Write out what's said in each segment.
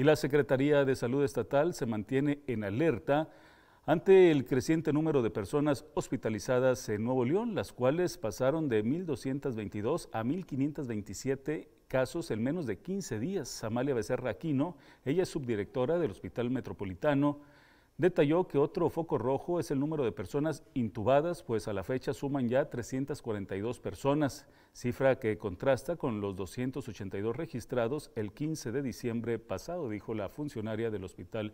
y la Secretaría de Salud Estatal se mantiene en alerta ante el creciente número de personas hospitalizadas en Nuevo León, las cuales pasaron de 1.222 a 1.527 casos en menos de 15 días. Amalia Becerra Aquino, ella es subdirectora del Hospital Metropolitano, Detalló que otro foco rojo es el número de personas intubadas, pues a la fecha suman ya 342 personas, cifra que contrasta con los 282 registrados el 15 de diciembre pasado, dijo la funcionaria del Hospital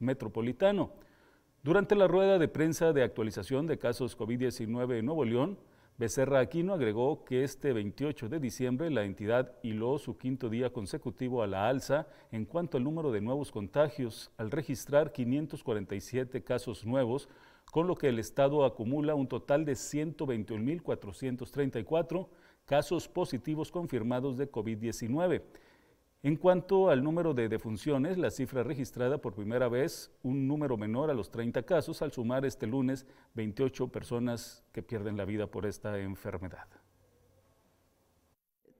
Metropolitano. Durante la rueda de prensa de actualización de casos COVID-19 en Nuevo León, Becerra Aquino agregó que este 28 de diciembre la entidad hiló su quinto día consecutivo a la alza en cuanto al número de nuevos contagios, al registrar 547 casos nuevos, con lo que el Estado acumula un total de 121.434 casos positivos confirmados de COVID-19. En cuanto al número de defunciones, la cifra registrada por primera vez un número menor a los 30 casos, al sumar este lunes 28 personas que pierden la vida por esta enfermedad.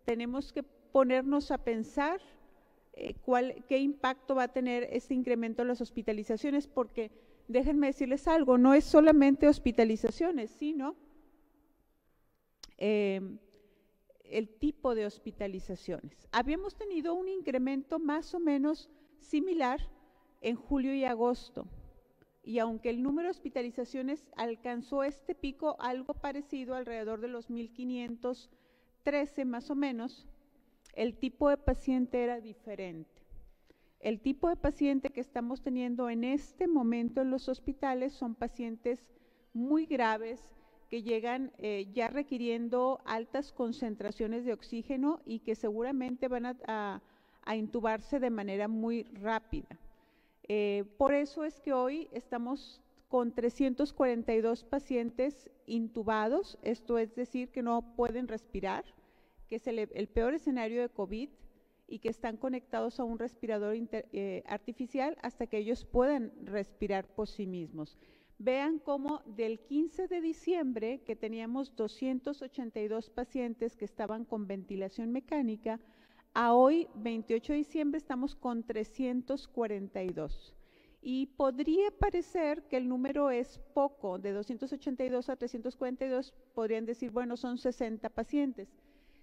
Tenemos que ponernos a pensar eh, cuál, qué impacto va a tener este incremento en las hospitalizaciones, porque déjenme decirles algo, no es solamente hospitalizaciones, sino... Eh, el tipo de hospitalizaciones. Habíamos tenido un incremento más o menos similar en julio y agosto. Y aunque el número de hospitalizaciones alcanzó este pico algo parecido alrededor de los 1513 más o menos, el tipo de paciente era diferente. El tipo de paciente que estamos teniendo en este momento en los hospitales son pacientes muy graves, que llegan eh, ya requiriendo altas concentraciones de oxígeno y que seguramente van a, intubarse de manera muy rápida. Eh, por eso es que hoy estamos con 342 pacientes intubados, esto es decir, que no pueden respirar, que es el, peor escenario de COVID y que están conectados a un respirador eh, artificial hasta que ellos puedan respirar por sí mismos. Vean cómo del 15 de diciembre, que teníamos 282 pacientes que estaban con ventilación mecánica, a hoy, 28 de diciembre, estamos con 342. Y podría parecer que el número es poco, de 282 a 342, podrían decir, bueno, son 60 pacientes.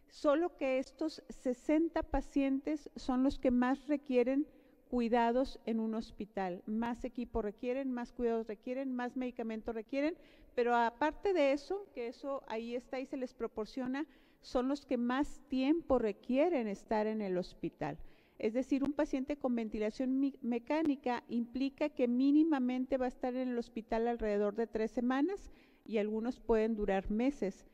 Solo que estos 60 pacientes son los que más requieren cuidados en un hospital. Más equipo requieren, más cuidados requieren, más medicamentos requieren, pero aparte de eso, que eso ahí está y se les proporciona, son los que más tiempo requieren estar en el hospital. Es decir, un paciente con ventilación mecánica implica que mínimamente va a estar en el hospital alrededor de tres semanas y algunos pueden durar meses.